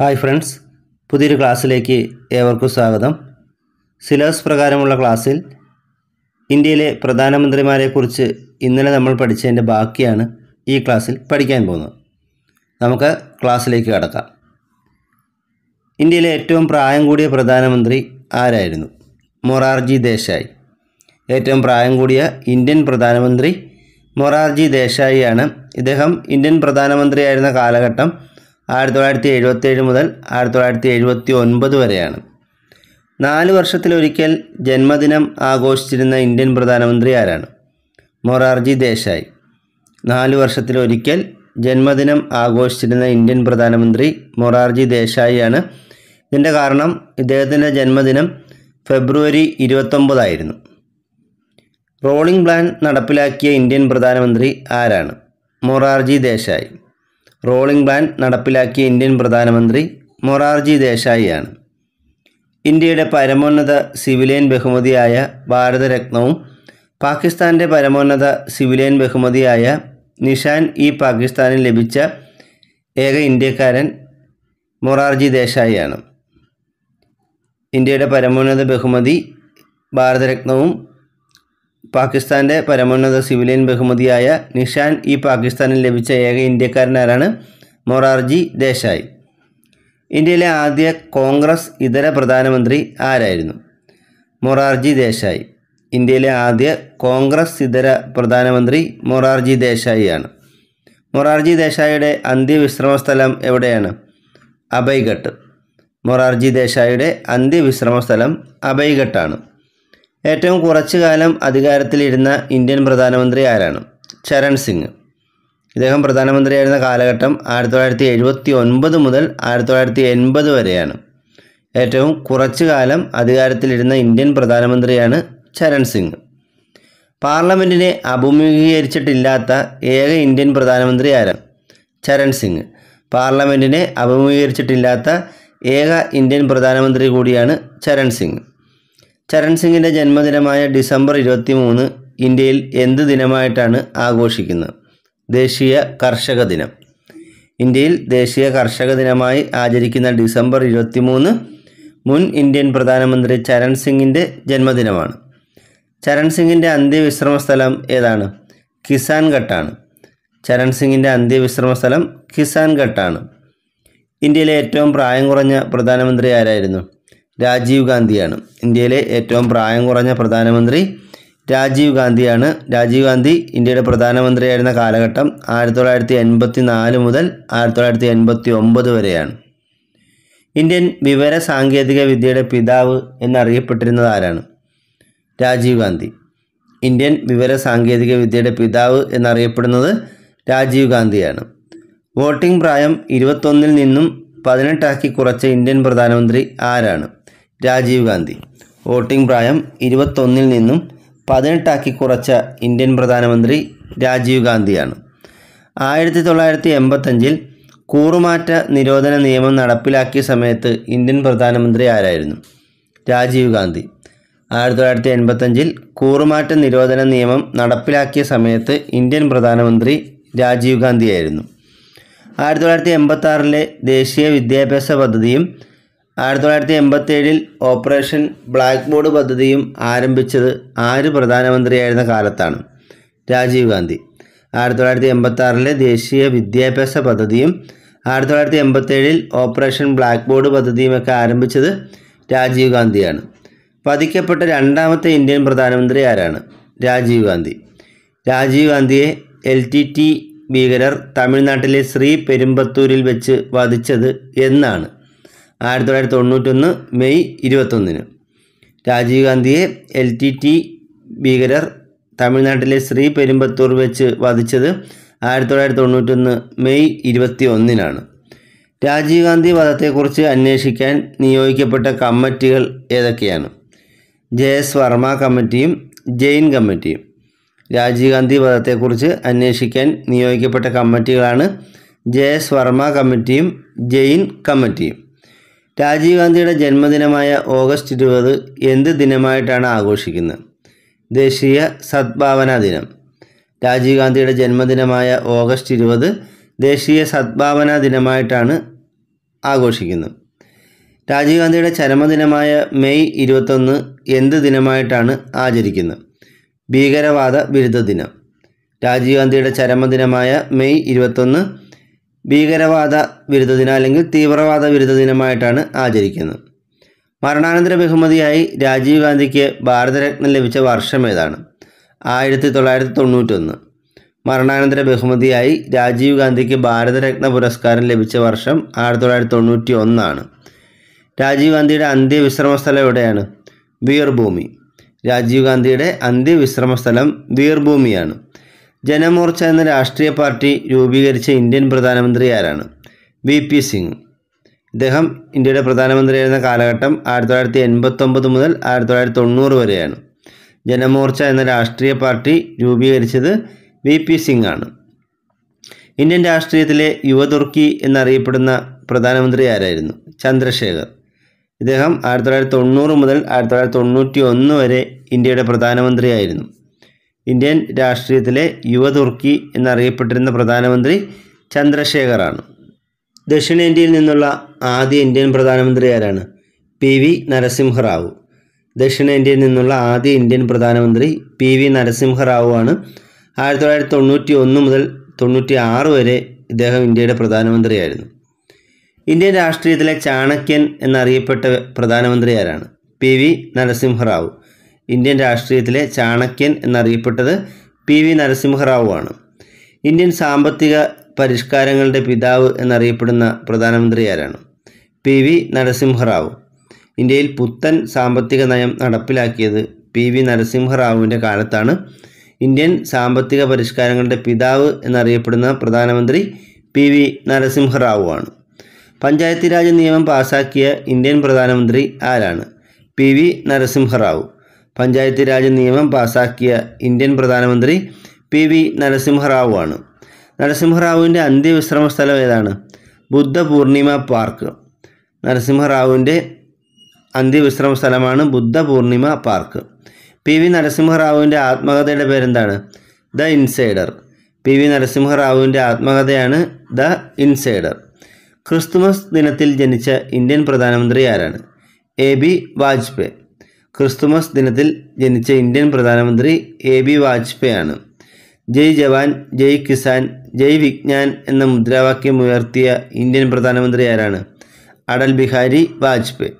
hi friends പുതിയൊരു ക്ലാസ്സിലേക്ക് ഏവർക്കും സ്വാഗതം സിലബസ് പ്രകാരമുള്ള ക്ലാസ്സിൽ ഇന്ത്യയിലെ പ്രധാനമന്ത്രിമാരെക്കുറിച്ച് ഇന്നലെ നമ്മൾ പഠിച്ചതിൻ്റെ ബാക്കിയാണ് ഈ ക്ലാസ്സിൽ പഠിക്കാൻ പോകുന്നത് നമുക്ക് ക്ലാസ്സിലേക്ക് കടക്കാം ഇന്ത്യയിലെ ഏറ്റവും പ്രായം കൂടിയ പ്രധാനമന്ത്രി ആരായിരുന്നു മൊറാർജി ദേശായി ഏറ്റവും പ്രായം കൂടിയ ഇന്ത്യൻ പ്രധാനമന്ത്രി മൊറാർജി ദേശായിയാണ് ഇദ്ദേഹം ഇന്ത്യൻ പ്രധാനമന്ത്രിയായിരുന്ന കാലഘട്ടം ആയിരത്തി തൊള്ളായിരത്തി ഏഴ് മുതൽ ആയിരത്തി തൊള്ളായിരത്തി എഴുപത്തി ഒൻപത് വരെയാണ് നാല് വർഷത്തിലൊരിക്കൽ ജന്മദിനം ആഘോഷിച്ചിരുന്ന ഇന്ത്യൻ പ്രധാനമന്ത്രി ആരാണ് മൊറാർജി ദേശായി നാല് വർഷത്തിലൊരിക്കൽ ജന്മദിനം ആഘോഷിച്ചിരുന്ന ഇന്ത്യൻ പ്രധാനമന്ത്രി മൊറാർജി ദേശായിയാണ് ഇതിൻ്റെ കാരണം ഇദ്ദേഹത്തിൻ്റെ ജന്മദിനം ഫെബ്രുവരി ഇരുപത്തൊമ്പതായിരുന്നു റോളിംഗ് പ്ലാൻ നടപ്പിലാക്കിയ ഇന്ത്യൻ പ്രധാനമന്ത്രി ആരാണ് മൊറാർജി ദേശായി റോളിംഗ് പ്ലാൻ നടപ്പിലാക്കിയ ഇന്ത്യൻ പ്രധാനമന്ത്രി മൊറാർജി ദേശായിയാണ് ഇന്ത്യയുടെ പരമോന്നത സിവിലിയൻ ബഹുമതിയായ ഭാരതരത്നവും പാകിസ്ഥാൻ്റെ പരമോന്നത സിവിലിയൻ ബഹുമതിയായ നിഷാൻ ഇ പാകിസ്ഥാനിൽ ലഭിച്ച ഏക ഇന്ത്യക്കാരൻ മൊറാർജി ദേശായിയാണ് ഇന്ത്യയുടെ പരമോന്നത ബഹുമതി ഭാരതരത്നവും പാകിസ്ഥാൻ്റെ പരമോന്നത സിവിലിയൻ ബഹുമതിയായ നിഷാൻ ഈ പാകിസ്ഥാനിൽ ലഭിച്ച ഏക ഇന്ത്യക്കാരനാരാണ് മൊറാർജി ദേശായി ഇന്ത്യയിലെ ആദ്യ കോൺഗ്രസ് ഇതര പ്രധാനമന്ത്രി ആരായിരുന്നു മൊറാർജി ദേശായി ഇന്ത്യയിലെ ആദ്യ കോൺഗ്രസ് ഇതര പ്രധാനമന്ത്രി മൊറാർജി ദേശായിയാണ് മൊറാർജി ദേശായിയുടെ അന്ത്യവിശ്രമ സ്ഥലം എവിടെയാണ് അബൈഘട്ട് മൊറാർജി ദേശായിയുടെ അന്ത്യവിശ്രമ സ്ഥലം അബൈഘട്ടാണ് ഏറ്റവും കുറച്ചു കാലം അധികാരത്തിലിരുന്ന ഇന്ത്യൻ പ്രധാനമന്ത്രി ആരാണ് ചരൺ സിംഗ് ഇദ്ദേഹം പ്രധാനമന്ത്രിയായിരുന്ന കാലഘട്ടം ആയിരത്തി തൊള്ളായിരത്തി എഴുപത്തി ഒൻപത് മുതൽ ആയിരത്തി തൊള്ളായിരത്തി എൺപത് വരെയാണ് ഏറ്റവും കുറച്ചു കാലം അധികാരത്തിലിരുന്ന ഇന്ത്യൻ പ്രധാനമന്ത്രിയാണ് ചരൺ സിംഗ് പാർലമെൻറ്റിനെ അഭിമുഖീകരിച്ചിട്ടില്ലാത്ത ഏക ഇന്ത്യൻ പ്രധാനമന്ത്രി ആരാണ് ചരൺ സിംഗ് പാർലമെൻറ്റിനെ അഭിമുഖീകരിച്ചിട്ടില്ലാത്ത ഏക ഇന്ത്യൻ പ്രധാനമന്ത്രി കൂടിയാണ് ചരൺ സിംഗ് ചരൺ സിംഗിൻ്റെ ജന്മദിനമായ ഡിസംബർ ഇരുപത്തി മൂന്ന് ഇന്ത്യയിൽ എന്ത് ദിനമായിട്ടാണ് ആഘോഷിക്കുന്നത് ദേശീയ കർഷക ദിനം ഇന്ത്യയിൽ ദേശീയ കർഷക ദിനമായി ആചരിക്കുന്ന ഡിസംബർ ഇരുപത്തി മൂന്ന് മുൻ ഇന്ത്യൻ പ്രധാനമന്ത്രി ചരൺ സിംഗിൻ്റെ ജന്മദിനമാണ് ചരൺ സിംഗിൻ്റെ അന്ത്യവിശ്രമ സ്ഥലം ഏതാണ് കിസാൻ ഘട്ടാണ് ചരൺ സിംഗിൻ്റെ അന്ത്യവിശ്രമ സ്ഥലം കിസാൻ ഘട്ടാണ് ഇന്ത്യയിലെ ഏറ്റവും പ്രായം കുറഞ്ഞ പ്രധാനമന്ത്രി ആരായിരുന്നു രാജീവ് ഗാന്ധിയാണ് ഇന്ത്യയിലെ ഏറ്റവും പ്രായം കുറഞ്ഞ പ്രധാനമന്ത്രി രാജീവ് ഗാന്ധിയാണ് രാജീവ് ഗാന്ധി ഇന്ത്യയുടെ പ്രധാനമന്ത്രിയായിരുന്ന കാലഘട്ടം ആയിരത്തി തൊള്ളായിരത്തി എൺപത്തി നാല് മുതൽ ആയിരത്തി തൊള്ളായിരത്തി എൺപത്തി ഒമ്പത് വരെയാണ് ഇന്ത്യൻ വിവര സാങ്കേതിക വിദ്യയുടെ പിതാവ് എന്നറിയപ്പെട്ടിരുന്നത് ആരാണ് രാജീവ് ഗാന്ധി ഇന്ത്യൻ വിവര സാങ്കേതിക വിദ്യയുടെ പിതാവ് എന്നറിയപ്പെടുന്നത് രാജീവ് ഗാന്ധിയാണ് വോട്ടിംഗ് പ്രായം ഇരുപത്തൊന്നിൽ നിന്നും പതിനെട്ടാക്കി കുറച്ച ഇന്ത്യൻ പ്രധാനമന്ത്രി ആരാണ് രാജീവ് ഗാന്ധി വോട്ടിംഗ് പ്രായം ഇരുപത്തൊന്നിൽ നിന്നും പതിനെട്ടാക്കി കുറച്ച ഇന്ത്യൻ പ്രധാനമന്ത്രി രാജീവ് ഗാന്ധിയാണ് ആയിരത്തി തൊള്ളായിരത്തി എൺപത്തഞ്ചിൽ കൂറുമാറ്റ നിരോധന നിയമം നടപ്പിലാക്കിയ സമയത്ത് ഇന്ത്യൻ പ്രധാനമന്ത്രി ആരായിരുന്നു രാജീവ് ഗാന്ധി ആയിരത്തി തൊള്ളായിരത്തി എൺപത്തഞ്ചിൽ കൂറുമാറ്റ നിരോധന നിയമം നടപ്പിലാക്കിയ സമയത്ത് ഇന്ത്യൻ പ്രധാനമന്ത്രി രാജീവ് ഗാന്ധിയായിരുന്നു ആയിരത്തി തൊള്ളായിരത്തി എൺപത്തി ആറിലെ ദേശീയ വിദ്യാഭ്യാസ പദ്ധതിയും ആയിരത്തി തൊള്ളായിരത്തി ഏഴിൽ ഓപ്പറേഷൻ ബ്ലാക്ക് ബോർഡ് പദ്ധതിയും ആരംഭിച്ചത് ആര് പ്രധാനമന്ത്രിയായിരുന്ന കാലത്താണ് രാജീവ് ഗാന്ധി ആയിരത്തി തൊള്ളായിരത്തി ആറിലെ ദേശീയ വിദ്യാഭ്യാസ പദ്ധതിയും ആയിരത്തി തൊള്ളായിരത്തി ഏഴിൽ ഓപ്പറേഷൻ ബ്ലാക്ക് ബോർഡ് പദ്ധതിയുമൊക്കെ ആരംഭിച്ചത് രാജീവ് ഗാന്ധിയാണ് പതിക്കപ്പെട്ട രണ്ടാമത്തെ ഇന്ത്യൻ പ്രധാനമന്ത്രി ആരാണ് രാജീവ് ഗാന്ധി രാജീവ് ഗാന്ധിയെ എൽ ടി ടി ഭീകരർ തമിഴ്നാട്ടിലെ ശ്രീ പെരുമ്പത്തൂരിൽ വെച്ച് വധിച്ചത് എന്നാണ് ആയിരത്തി തൊള്ളായിരത്തി തൊണ്ണൂറ്റൊന്ന് മെയ് ഇരുപത്തൊന്നിന് രാജീവ് ഗാന്ധിയെ എൽ ടി ടി ഭീകരർ തമിഴ്നാട്ടിലെ ശ്രീ പെരുമ്പത്തൂർ വെച്ച് വധിച്ചത് ആയിരത്തി തൊള്ളായിരത്തി തൊണ്ണൂറ്റൊന്ന് മെയ് ഇരുപത്തി ഒന്നിനാണ് രാജീവ് ഗാന്ധി വധത്തെക്കുറിച്ച് അന്വേഷിക്കാൻ നിയോഗിക്കപ്പെട്ട കമ്മിറ്റികൾ ഏതൊക്കെയാണ് എസ് വർമ്മ കമ്മിറ്റിയും ജെയിൻ കമ്മിറ്റിയും രാജീവ് ഗാന്ധി വധത്തെക്കുറിച്ച് അന്വേഷിക്കാൻ നിയോഗിക്കപ്പെട്ട കമ്മിറ്റികളാണ് ജെ എസ് വർമ്മ കമ്മിറ്റിയും ജെയിൻ കമ്മിറ്റിയും രാജീവ് ഗാന്ധിയുടെ ജന്മദിനമായ ഓഗസ്റ്റ് ഇരുപത് എന്ത് ദിനമായിട്ടാണ് ആഘോഷിക്കുന്നത് ദേശീയ സദ്ഭാവനാ ദിനം രാജീവ് ഗാന്ധിയുടെ ജന്മദിനമായ ഓഗസ്റ്റ് ഇരുപത് ദേശീയ സദ്ഭാവനാ ദിനമായിട്ടാണ് ആഘോഷിക്കുന്നത് രാജീവ് ഗാന്ധിയുടെ ചരമദിനമായ മെയ് ഇരുപത്തൊന്ന് എന്ത് ദിനമായിട്ടാണ് ആചരിക്കുന്നത് ഭീകരവാദ വിരുദ്ധ ദിനം രാജീവ് ഗാന്ധിയുടെ ചരമദിനമായ മെയ് ഇരുപത്തൊന്ന് ഭീകരവാദ വിരുദ്ധ ദിനം അല്ലെങ്കിൽ തീവ്രവാദ വിരുദ്ധ ദിനമായിട്ടാണ് ആചരിക്കുന്നത് മരണാനന്തര ബഹുമതിയായി രാജീവ് ഗാന്ധിക്ക് ഭാരതരത്നം ലഭിച്ച വർഷം ഏതാണ് ആയിരത്തി തൊള്ളായിരത്തി തൊണ്ണൂറ്റൊന്ന് മരണാനന്തര ബഹുമതിയായി രാജീവ് ഗാന്ധിക്ക് ഭാരതരത്ന പുരസ്കാരം ലഭിച്ച വർഷം ആയിരത്തി തൊള്ളായിരത്തി തൊണ്ണൂറ്റി ഒന്നാണ് രാജീവ് ഗാന്ധിയുടെ അന്ത്യവിശ്രമ സ്ഥലം എവിടെയാണ് വീർഭൂമി രാജീവ് ഗാന്ധിയുടെ അന്ത്യവിശ്രമ സ്ഥലം വീർഭൂമിയാണ് ജനമോർച്ച എന്ന രാഷ്ട്രീയ പാർട്ടി രൂപീകരിച്ച ഇന്ത്യൻ പ്രധാനമന്ത്രി ആരാണ് വി പി സിംഗ് ഇദ്ദേഹം ഇന്ത്യയുടെ പ്രധാനമന്ത്രിയായിരുന്ന കാലഘട്ടം ആയിരത്തി തൊള്ളായിരത്തി എൺപത്തൊമ്പത് മുതൽ ആയിരത്തി തൊള്ളായിരത്തി തൊണ്ണൂറ് വരെയാണ് ജനമോർച്ച എന്ന രാഷ്ട്രീയ പാർട്ടി രൂപീകരിച്ചത് വി പി സിംഗ് ആണ് ഇന്ത്യൻ രാഷ്ട്രീയത്തിലെ യുവതുർക്കി എന്നറിയപ്പെടുന്ന പ്രധാനമന്ത്രി ആരായിരുന്നു ചന്ദ്രശേഖർ ഇദ്ദേഹം ആയിരത്തി തൊള്ളായിരത്തി തൊണ്ണൂറ് മുതൽ ആയിരത്തി തൊള്ളായിരത്തി തൊണ്ണൂറ്റി ഒന്ന് വരെ ഇന്ത്യയുടെ പ്രധാനമന്ത്രിയായിരുന്നു ഇന്ത്യൻ രാഷ്ട്രീയത്തിലെ യുവതുർക്കി എന്നറിയപ്പെട്ടിരുന്ന പ്രധാനമന്ത്രി ചന്ദ്രശേഖറാണ് ദക്ഷിണേന്ത്യയിൽ നിന്നുള്ള ആദ്യ ഇന്ത്യൻ പ്രധാനമന്ത്രി ആരാണ് പി വി നരസിംഹറാവു ദക്ഷിണേന്ത്യയിൽ നിന്നുള്ള ആദ്യ ഇന്ത്യൻ പ്രധാനമന്ത്രി പി വി നരസിംഹറാവു ആണ് ആയിരത്തി തൊള്ളായിരത്തി തൊണ്ണൂറ്റി ഒന്ന് മുതൽ തൊണ്ണൂറ്റി ആറ് വരെ ഇദ്ദേഹം ഇന്ത്യയുടെ പ്രധാനമന്ത്രിയായിരുന്നു ഇന്ത്യൻ രാഷ്ട്രീയത്തിലെ ചാണക്യൻ എന്നറിയപ്പെട്ട പ്രധാനമന്ത്രി ആരാണ് പി വി നരസിംഹറാവു ഇന്ത്യൻ രാഷ്ട്രീയത്തിലെ ചാണക്യൻ എന്നറിയപ്പെട്ടത് പി വി നരസിംഹറാവു ആണ് ഇന്ത്യൻ സാമ്പത്തിക പരിഷ്കാരങ്ങളുടെ പിതാവ് എന്നറിയപ്പെടുന്ന പ്രധാനമന്ത്രി ആരാണ് പി വി നരസിംഹറാവു ഇന്ത്യയിൽ പുത്തൻ സാമ്പത്തിക നയം നടപ്പിലാക്കിയത് പി വി നരസിംഹറാവുവിൻ്റെ കാലത്താണ് ഇന്ത്യൻ സാമ്പത്തിക പരിഷ്കാരങ്ങളുടെ പിതാവ് എന്നറിയപ്പെടുന്ന പ്രധാനമന്ത്രി പി വി നരസിംഹറാവു ആണ് പഞ്ചായത്തി രാജ് നിയമം പാസാക്കിയ ഇന്ത്യൻ പ്രധാനമന്ത്രി ആരാണ് പി വി നരസിംഹറാവു പഞ്ചായത്ത് രാജ് നിയമം പാസാക്കിയ ഇന്ത്യൻ പ്രധാനമന്ത്രി പി വി നരസിംഹറാവു ആണ് നരസിംഹറാവുവിൻ്റെ അന്ത്യവിശ്രമ സ്ഥലം ഏതാണ് ബുദ്ധ പൂർണിമ പാർക്ക് നരസിംഹറാവുവിൻ്റെ അന്ത്യവിശ്രമ സ്ഥലമാണ് Buddha Purnima park P V നരസിംഹറാവുവിൻ്റെ ആത്മകഥയുടെ പേരെന്താണ് ദ ഇൻസൈഡർ പി വി നരസിംഹറാവുവിൻ്റെ ആത്മകഥയാണ് ദ ഇൻസൈഡർ ക്രിസ്തുമസ് ദിനത്തിൽ ജനിച്ച ഇന്ത്യൻ പ്രധാനമന്ത്രി ആരാണ് എ ബി വാജ്പേയി ക്രിസ്തുമസ് ദിനത്തിൽ ജനിച്ച ഇന്ത്യൻ പ്രധാനമന്ത്രി എ ബി വാജ്പേയാണ് ജയ് ജവാൻ ജയ് കിസാൻ ജയ് വിജ്ഞാൻ എന്ന മുദ്രാവാക്യം ഉയർത്തിയ ഇന്ത്യൻ പ്രധാനമന്ത്രി ആരാണ് അടൽ ബിഹാരി വാജ്പേയി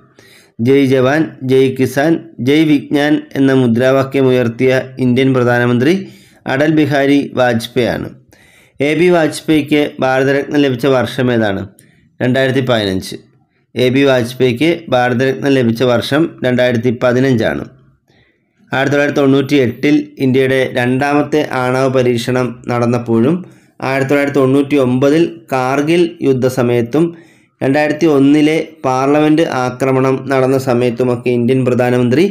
ജയ് ജവാൻ ജയ് കിസാൻ ജയ് വിജ്ഞാൻ എന്ന മുദ്രാവാക്യം ഉയർത്തിയ ഇന്ത്യൻ പ്രധാനമന്ത്രി അടൽ ബിഹാരി വാജ്പേയാണ് എ ബി വാജ്പേയിക്ക് ഭാരതരത്നം ലഭിച്ച വർഷം ഏതാണ് രണ്ടായിരത്തി പതിനഞ്ച് എ ബി വാജ്പേയിക്ക് ഭാരതരത്നം ലഭിച്ച വർഷം രണ്ടായിരത്തി പതിനഞ്ചാണ് ആയിരത്തി തൊള്ളായിരത്തി തൊണ്ണൂറ്റി എട്ടിൽ ഇന്ത്യയുടെ രണ്ടാമത്തെ ആണവ പരീക്ഷണം നടന്നപ്പോഴും ആയിരത്തി തൊള്ളായിരത്തി തൊണ്ണൂറ്റി ഒമ്പതിൽ കാർഗിൽ യുദ്ധസമയത്തും രണ്ടായിരത്തി ഒന്നിലെ പാർലമെൻറ്റ് ആക്രമണം നടന്ന സമയത്തുമൊക്കെ ഇന്ത്യൻ പ്രധാനമന്ത്രി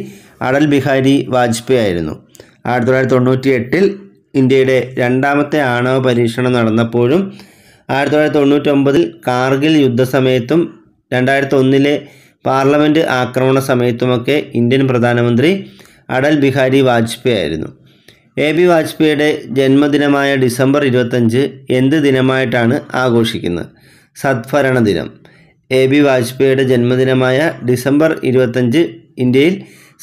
അടൽ ബിഹാരി വാജ്പേയി ആയിരുന്നു ആയിരത്തി തൊള്ളായിരത്തി തൊണ്ണൂറ്റി എട്ടിൽ ഇന്ത്യയുടെ രണ്ടാമത്തെ ആണവ പരീക്ഷണം നടന്നപ്പോഴും ആയിരത്തി തൊള്ളായിരത്തി തൊണ്ണൂറ്റി ഒമ്പതിൽ കാർഗിൽ യുദ്ധസമയത്തും രണ്ടായിരത്തി ഒന്നിലെ പാർലമെൻറ്റ് ആക്രമണ സമയത്തുമൊക്കെ ഇന്ത്യൻ പ്രധാനമന്ത്രി അടൽ ബിഹാരി വാജ്പേയി ആയിരുന്നു എ ബി വാജ്പേയിയുടെ ജന്മദിനമായ ഡിസംബർ ഇരുപത്തഞ്ച് എന്ത് ദിനമായിട്ടാണ് ആഘോഷിക്കുന്നത് സദ്ഭരണ ദിനം എ ബി വാജ്പേയിയുടെ ജന്മദിനമായ ഡിസംബർ ഇരുപത്തഞ്ച് ഇന്ത്യയിൽ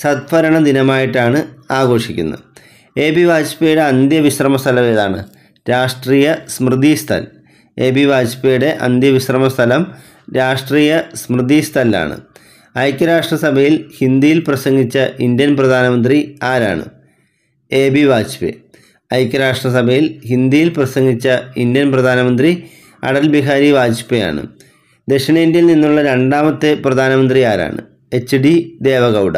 സദ്ഭരണ ദിനമായിട്ടാണ് ആഘോഷിക്കുന്നത് എ ബി വാജ്പേയിയുടെ അന്ത്യവിശ്രമ സ്ഥലം ഏതാണ് രാഷ്ട്രീയ സ്മൃതി സ്ഥൽ എ ബി വാജ്പേയിയുടെ അന്ത്യവിശ്രമ സ്ഥലം രാഷ്ട്രീയ സ്മൃതി സ്ഥലാണ് ഐക്യരാഷ്ട്രസഭയിൽ ഹിന്ദിയിൽ പ്രസംഗിച്ച ഇന്ത്യൻ പ്രധാനമന്ത്രി ആരാണ് എ ബി വാജ്പേയി ഐക്യരാഷ്ട്രസഭയിൽ ഹിന്ദിയിൽ പ്രസംഗിച്ച ഇന്ത്യൻ പ്രധാനമന്ത്രി അടൽ ബിഹാരി ആണ് ദക്ഷിണേന്ത്യയിൽ നിന്നുള്ള രണ്ടാമത്തെ പ്രധാനമന്ത്രി ആരാണ് എച്ച് ഡി ദേവഗൗഡ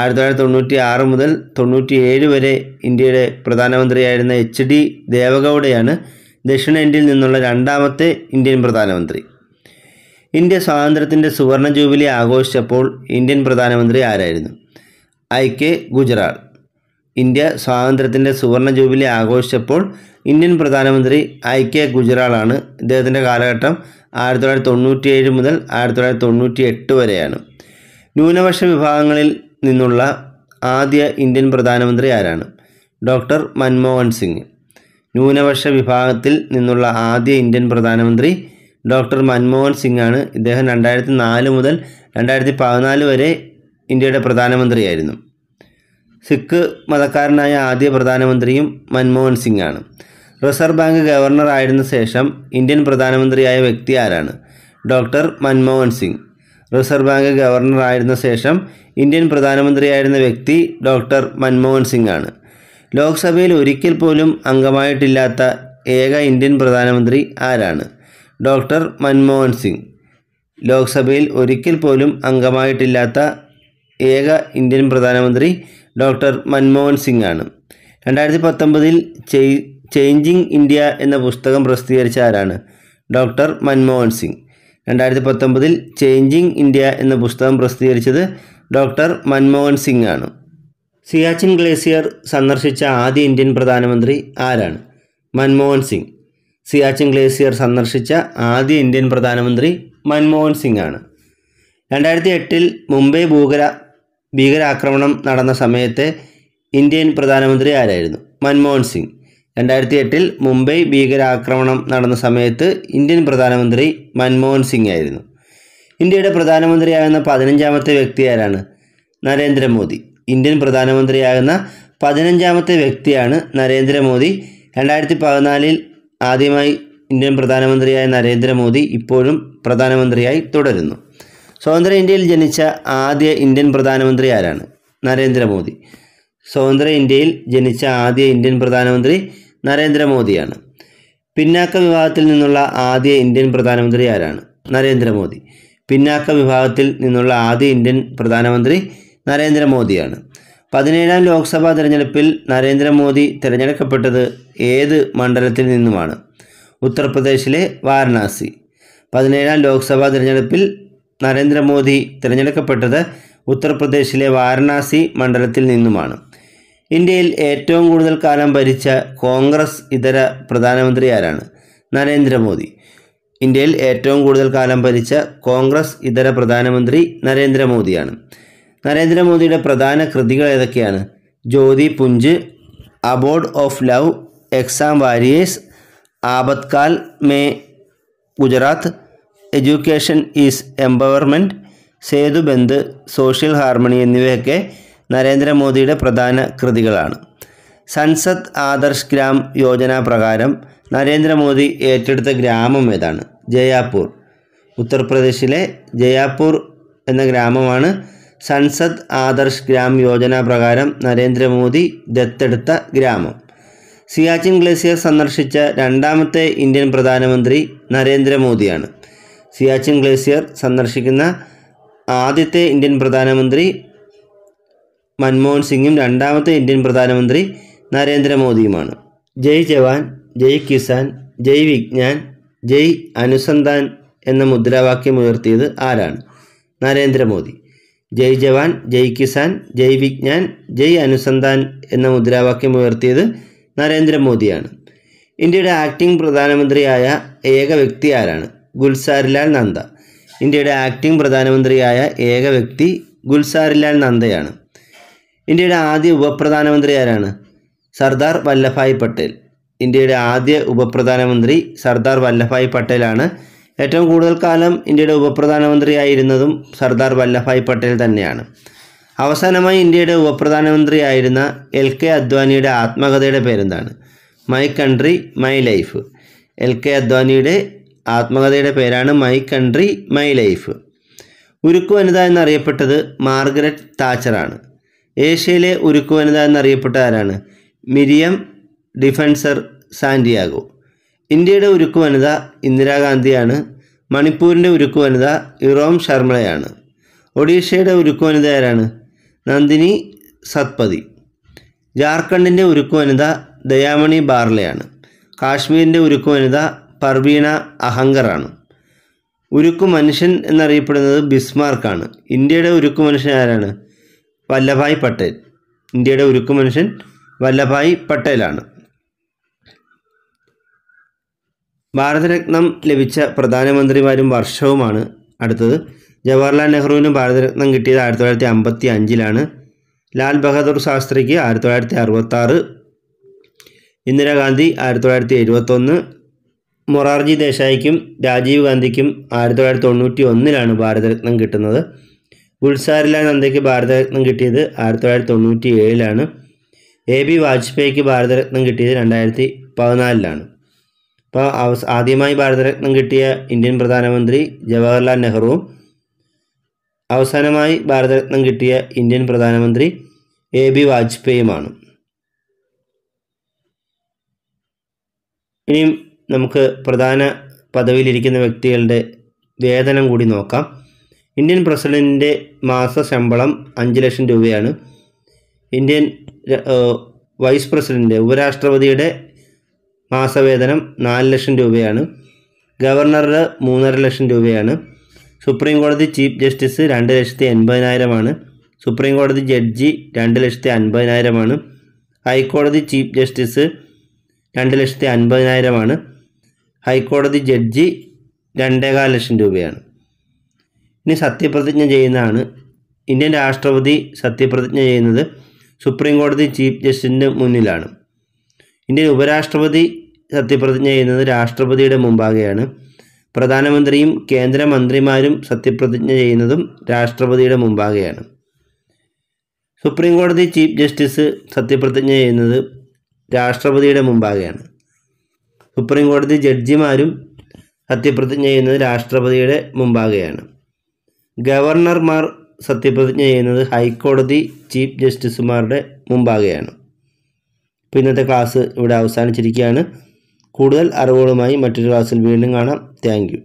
ആയിരത്തി തൊള്ളായിരത്തി തൊണ്ണൂറ്റി ആറ് മുതൽ തൊണ്ണൂറ്റി ഏഴ് വരെ ഇന്ത്യയുടെ പ്രധാനമന്ത്രിയായിരുന്ന എച്ച് ഡി ദേവഗൗഡയാണ് ദക്ഷിണേന്ത്യയിൽ നിന്നുള്ള രണ്ടാമത്തെ ഇന്ത്യൻ പ്രധാനമന്ത്രി ഇന്ത്യ സ്വാതന്ത്ര്യത്തിൻ്റെ സുവർണ ജൂബിലി ആഘോഷിച്ചപ്പോൾ ഇന്ത്യൻ പ്രധാനമന്ത്രി ആരായിരുന്നു ഐ കെ ഗുജറാൾ ഇന്ത്യ സ്വാതന്ത്ര്യത്തിൻ്റെ സുവർണ ജൂബിലി ആഘോഷിച്ചപ്പോൾ ഇന്ത്യൻ പ്രധാനമന്ത്രി ഐ കെ ഗുജറാളാണ് ഇദ്ദേഹത്തിൻ്റെ കാലഘട്ടം ആയിരത്തി തൊള്ളായിരത്തി തൊണ്ണൂറ്റിയേഴ് മുതൽ ആയിരത്തി തൊള്ളായിരത്തി തൊണ്ണൂറ്റി എട്ട് വരെയാണ് ന്യൂനപക്ഷ വിഭാഗങ്ങളിൽ നിന്നുള്ള ആദ്യ ഇന്ത്യൻ പ്രധാനമന്ത്രി ആരാണ് ഡോക്ടർ മൻമോഹൻ സിംഗ് ന്യൂനപക്ഷ വിഭാഗത്തിൽ നിന്നുള്ള ആദ്യ ഇന്ത്യൻ പ്രധാനമന്ത്രി ഡോക്ടർ മൻമോഹൻ സിംഗ് ആണ് ഇദ്ദേഹം രണ്ടായിരത്തി നാല് മുതൽ രണ്ടായിരത്തി പതിനാല് വരെ ഇന്ത്യയുടെ പ്രധാനമന്ത്രിയായിരുന്നു സിഖ് മതക്കാരനായ ആദ്യ പ്രധാനമന്ത്രിയും മൻമോഹൻ സിംഗ് ആണ് റിസർവ് ബാങ്ക് ഗവർണർ ആയിരുന്ന ശേഷം ഇന്ത്യൻ പ്രധാനമന്ത്രിയായ വ്യക്തി ആരാണ് doctor Manmohan Singh reserve bank governor ആയിരുന്ന ശേഷം ഇന്ത്യൻ പ്രധാനമന്ത്രിയായിരുന്ന വ്യക്തി ഡോക്ടർ മൻമോഹൻ സിംഗ് ആണ് ലോക്സഭയിൽ ഒരിക്കൽ പോലും അംഗമായിട്ടില്ലാത്ത ഏക ഇന്ത്യൻ പ്രധാനമന്ത്രി ആരാണ് ഡോക്ടർ മൻമോഹൻ സിംഗ് ലോക്സഭയിൽ ഒരിക്കൽ പോലും അംഗമായിട്ടില്ലാത്ത ഏക ഇന്ത്യൻ പ്രധാനമന്ത്രി ഡോക്ടർ മൻമോഹൻ സിംഗ് ആണ് രണ്ടായിരത്തി പത്തൊമ്പതിൽ ചേഞ്ചിങ് ഇന്ത്യ എന്ന പുസ്തകം പ്രസിദ്ധീകരിച്ച ആരാണ് ഡോക്ടർ മൻമോഹൻ സിംഗ് രണ്ടായിരത്തി പത്തൊമ്പതിൽ ചേഞ്ചിങ് ഇന്ത്യ എന്ന പുസ്തകം പ്രസിദ്ധീകരിച്ചത് ഡോക്ടർ മൻമോഹൻ സിംഗ് ആണ് സിയാച്ചിൻ ഗ്ലേസിയർ സന്ദർശിച്ച ആദ്യ ഇന്ത്യൻ പ്രധാനമന്ത്രി ആരാണ് മൻമോഹൻ സിംഗ് സിയാച്ചിൻ ഗ്ലേസിയർ സന്ദർശിച്ച ആദ്യ ഇന്ത്യൻ പ്രധാനമന്ത്രി മൻമോഹൻ സിംഗ് ആണ് രണ്ടായിരത്തി എട്ടിൽ മുംബൈ ഭൂകര ഭീകരാക്രമണം നടന്ന സമയത്തെ ഇന്ത്യൻ പ്രധാനമന്ത്രി ആരായിരുന്നു മൻമോഹൻ സിംഗ് രണ്ടായിരത്തി എട്ടിൽ മുംബൈ ഭീകരാക്രമണം നടന്ന സമയത്ത് ഇന്ത്യൻ പ്രധാനമന്ത്രി മൻമോഹൻ സിംഗ് ആയിരുന്നു ഇന്ത്യയുടെ പ്രധാനമന്ത്രിയാകുന്ന പതിനഞ്ചാമത്തെ വ്യക്തി ആരാണ് നരേന്ദ്രമോദി ഇന്ത്യൻ പ്രധാനമന്ത്രിയാകുന്ന പതിനഞ്ചാമത്തെ വ്യക്തിയാണ് നരേന്ദ്രമോദി രണ്ടായിരത്തി പതിനാലിൽ ആദ്യമായി ഇന്ത്യൻ പ്രധാനമന്ത്രിയായ നരേന്ദ്രമോദി ഇപ്പോഴും പ്രധാനമന്ത്രിയായി തുടരുന്നു സ്വതന്ത്ര ഇന്ത്യയിൽ ജനിച്ച ആദ്യ ഇന്ത്യൻ പ്രധാനമന്ത്രി ആരാണ് നരേന്ദ്രമോദി സ്വതന്ത്ര ഇന്ത്യയിൽ ജനിച്ച ആദ്യ ഇന്ത്യൻ പ്രധാനമന്ത്രി നരേന്ദ്രമോദിയാണ് പിന്നാക്ക വിഭാഗത്തിൽ നിന്നുള്ള ആദ്യ ഇന്ത്യൻ പ്രധാനമന്ത്രി ആരാണ് നരേന്ദ്രമോദി പിന്നാക്ക വിഭാഗത്തിൽ നിന്നുള്ള ആദ്യ ഇന്ത്യൻ പ്രധാനമന്ത്രി നരേന്ദ്രമോദിയാണ് പതിനേഴാം ലോക്സഭാ തെരഞ്ഞെടുപ്പിൽ നരേന്ദ്രമോദി തിരഞ്ഞെടുക്കപ്പെട്ടത് ഏത് മണ്ഡലത്തിൽ നിന്നുമാണ് ഉത്തർപ്രദേശിലെ വാരണാസി പതിനേഴാം ലോക്സഭാ തിരഞ്ഞെടുപ്പിൽ നരേന്ദ്രമോദി തിരഞ്ഞെടുക്കപ്പെട്ടത് ഉത്തർപ്രദേശിലെ വാരണാസി മണ്ഡലത്തിൽ നിന്നുമാണ് ഇന്ത്യയിൽ ഏറ്റവും കൂടുതൽ കാലം ഭരിച്ച കോൺഗ്രസ് ഇതര പ്രധാനമന്ത്രി ആരാണ് നരേന്ദ്രമോദി ഇന്ത്യയിൽ ഏറ്റവും കൂടുതൽ കാലം ഭരിച്ച കോൺഗ്രസ് ഇതര പ്രധാനമന്ത്രി നരേന്ദ്രമോദിയാണ് നരേന്ദ്രമോദിയുടെ പ്രധാന കൃതികൾ ഏതൊക്കെയാണ് Jyoti Punj abode of love exam warriors Apatkal Mein Gujarat education is empowerment Setubandh social harmony എന്നിവയൊക്കെ നരേന്ദ്രമോദിയുടെ പ്രധാന കൃതികളാണ് സൻസദ് ആദർശ് ഗ്രാം യോജന പ്രകാരം നരേന്ദ്രമോദി ഏറ്റെടുത്ത ഗ്രാമം ഏതാണ് ജയാപൂർ ഉത്തർപ്രദേശിലെ ജയാപൂർ എന്ന ഗ്രാമമാണ് സൻസദ് ആദർശ് ഗ്രാം യോജന പ്രകാരം നരേന്ദ്രമോദി ദത്തെടുത്ത ഗ്രാമം സിയാച്ചിൻ ഗ്ലേസിയർ സന്ദർശിച്ച രണ്ടാമത്തെ ഇന്ത്യൻ പ്രധാനമന്ത്രി നരേന്ദ്രമോദിയാണ് സിയാച്ചിൻ ഗ്ലേസിയർ സന്ദർശിക്കുന്ന ആദ്യത്തെ ഇന്ത്യൻ പ്രധാനമന്ത്രി മൻമോഹൻ സിംഗും രണ്ടാമത്തെ ഇന്ത്യൻ പ്രധാനമന്ത്രി നരേന്ദ്രമോദിയുമാണ് ജയ് ജവാൻ ജയ് കിസാൻ ജയ് വിജ്ഞാൻ ജയ് അനുസന്ധാൻ എന്ന മുദ്രാവാക്യം ഉയർത്തിയത് ആരാണ് നരേന്ദ്രമോദി ജയ് ജവാൻ ജയ് കിസാൻ ജയ് വിജ്ഞാൻ ജയ് അനുസന്ധാൻ എന്ന മുദ്രാവാക്യം ഉയർത്തിയത് നരേന്ദ്രമോദിയാണ് ഇന്ത്യയുടെ ആക്ടിംഗ് പ്രധാനമന്ത്രിയായ ഏക വ്യക്തി ആരാണ് ഗുൽസാരിലാൽ നന്ദ ഇന്ത്യയുടെ ആക്ടിംഗ് പ്രധാനമന്ത്രിയായ ഏക വ്യക്തി ഗുൽസാരിലാൽ നന്ദയാണ് ഇന്ത്യയുടെ ആദ്യ ഉപപ്രധാനമന്ത്രി ആരാണ് സർദാർ വല്ലഭായ് പട്ടേൽ ഇന്ത്യയുടെ ആദ്യ ഉപപ്രധാനമന്ത്രി സർദാർ വല്ലഭായ് പട്ടേലാണ് ഏറ്റവും കൂടുതൽ കാലം ഇന്ത്യയുടെ ഉപപ്രധാനമന്ത്രിയായിരുന്നതും സർദാർ വല്ലഭായ് പട്ടേൽ തന്നെയാണ് അവസാനമായി ഇന്ത്യയുടെ ഉപപ്രധാനമന്ത്രിയായിരുന്ന എൽ കെ അദ്വാനിയുടെ ആത്മകഥയുടെ പേരെന്താണ് my country my life L K അദ്വാനിയുടെ ആത്മകഥയുടെ പേരാണ് മൈ കൺട്രി മൈ ലൈഫ് ഉരുക്കു വനിത എന്നറിയപ്പെട്ടത് മാർഗരറ്റ് താച്ചറാണ് ഏഷ്യയിലെ ഉരുക്കു വനിത എന്നറിയപ്പെട്ട ആരാണ് മിരിയം ഡിഫൻസർ സാന്റിയാഗോ ഇന്ത്യയുടെ ഉരുക്കു വനിത ഇന്ദിരാഗാന്ധിയാണ് മണിപ്പൂരിൻ്റെ ഉരുക്കു വനിത ഇറോം ശർമ്മയാണ് ഒഡീഷയുടെ ഉരുക്കു വനിത ആരാണ് നന്ദിനി സത്പതി ജാർഖണ്ഡിൻ്റെ ഉരുക്കു വനിത ദയാമണി ബാർലയാണ് കാശ്മീരിൻ്റെ ഉരുക്കു വനിത പർവീണ അഹങ്കറാണ് ഉരുക്കു മനുഷ്യൻ എന്നറിയപ്പെടുന്നത് ബിസ്മാർക്കാണ് ഇന്ത്യയുടെ ഉരുക്കു മനുഷ്യൻ ആരാണ് വല്ലഭായ് പട്ടേൽ ഇന്ത്യയുടെ ഉരുക്കു മനുഷ്യൻ വല്ലഭായ് പട്ടേലാണ് ഭാരതരത്നം ലഭിച്ച പ്രധാനമന്ത്രിമാരും വർഷവുമാണ് അടുത്തത് ജവഹർലാൽ നെഹ്റുവിന് ഭാരതരത്നം കിട്ടിയത് ആയിരത്തി തൊള്ളായിരത്തി അമ്പത്തി അഞ്ചിലാണ് ലാൽ ബഹദൂർ ശാസ്ത്രിക്ക് ആയിരത്തി തൊള്ളായിരത്തി അറുപത്തി ആറ് ഇന്ദിരാഗാന്ധി ആയിരത്തി തൊള്ളായിരത്തി എഴുപത്തൊന്ന് മൊറാർജി ദേശായിക്കും രാജീവ് ഗാന്ധിക്കും ആയിരത്തി തൊള്ളായിരത്തി തൊണ്ണൂറ്റി ഒന്നിലാണ് ഭാരതരത്നം കിട്ടുന്നത് ഗുൾസാരിലാൽ നന്ദയ്ക്ക് ഭാരതരത്നം കിട്ടിയത് ആയിരത്തി തൊള്ളായിരത്തി തൊണ്ണൂറ്റി ഏഴിലാണ് എ ബി വാജ്പേയിക്ക് ഭാരതരത്നം കിട്ടിയത് രണ്ടായിരത്തി പതിനാലിലാണ് ഇപ്പോൾ ആദ്യമായി ഭാരതരത്നം കിട്ടിയ ഇന്ത്യൻ പ്രധാനമന്ത്രി ജവഹർലാൽ നെഹ്റുവും അവസാനമായി ഭാരതരത്നം കിട്ടിയ ഇന്ത്യൻ പ്രധാനമന്ത്രി എ ബി വാജ്പേയിയുമാണ് ഇനിയും നമുക്ക് പ്രധാന പദവിയിലിരിക്കുന്ന വ്യക്തികളുടെ വേതനം കൂടി നോക്കാം ഇന്ത്യൻ പ്രസിഡൻറ്റിൻ്റെ മാസ ശമ്പളം അഞ്ച് ലക്ഷം രൂപയാണ് ഇന്ത്യൻ വൈസ് പ്രസിഡൻ്റ് ഉപരാഷ്ട്രപതിയുടെ മാസവേതനം നാല് ലക്ഷം രൂപയാണ് ഗവർണറുടെ മൂന്നര ലക്ഷം രൂപയാണ് സുപ്രീം കോടതി ചീഫ് ജസ്റ്റിസ് രണ്ട് ലക്ഷത്തി എൺപതിനായിരമാണ് സുപ്രീം കോടതി ജഡ്ജി രണ്ട് ലക്ഷത്തി അൻപതിനായിരമാണ് ഹൈക്കോടതി ചീഫ് ജസ്റ്റിസ് രണ്ട് ലക്ഷത്തി അൻപതിനായിരമാണ് ഹൈക്കോടതി ജഡ്ജി രണ്ടേകാൽ ലക്ഷം രൂപയാണ് ഇനി സത്യപ്രതിജ്ഞ ചെയ്യുന്നതാണ് ഇന്ത്യൻ രാഷ്ട്രപതി സത്യപ്രതിജ്ഞ ചെയ്യുന്നത് സുപ്രീം കോടതി ചീഫ് ജസ്റ്റിസിൻ്റെ മുന്നിലാണ് ഇന്ത്യൻ ഉപരാഷ്ട്രപതി സത്യപ്രതിജ്ഞ ചെയ്യുന്നത് രാഷ്ട്രപതിയുടെ മുമ്പാകെയാണ് പ്രധാനമന്ത്രിയും കേന്ദ്രമന്ത്രിമാരും സത്യപ്രതിജ്ഞ ചെയ്യുന്നതും രാഷ്ട്രപതിയുടെ മുമ്പാകെയാണ് സുപ്രീം കോടതി ചീഫ് ജസ്റ്റിസ് സത്യപ്രതിജ്ഞ ചെയ്യുന്നത് രാഷ്ട്രപതിയുടെ മുമ്പാകെയാണ് സുപ്രീം കോടതി ജഡ്ജിമാരും സത്യപ്രതിജ്ഞ ചെയ്യുന്നത് രാഷ്ട്രപതിയുടെ മുമ്പാകെയാണ് ഗവർണർമാർ സത്യപ്രതിജ്ഞ ചെയ്യുന്നത് ഹൈക്കോടതി ചീഫ് ജസ്റ്റിസുമാരുടെ മുമ്പാകെയാണ് അപ്പോൾ ഇന്നത്തെ ക്ലാസ് ഇവിടെ അവസാനിച്ചിരിക്കുകയാണ് കൂടുതൽ അറിവുകളുമായി മറ്റൊരു ക്ലാസ്സിൽ വീണ്ടും കാണാം താങ്ക്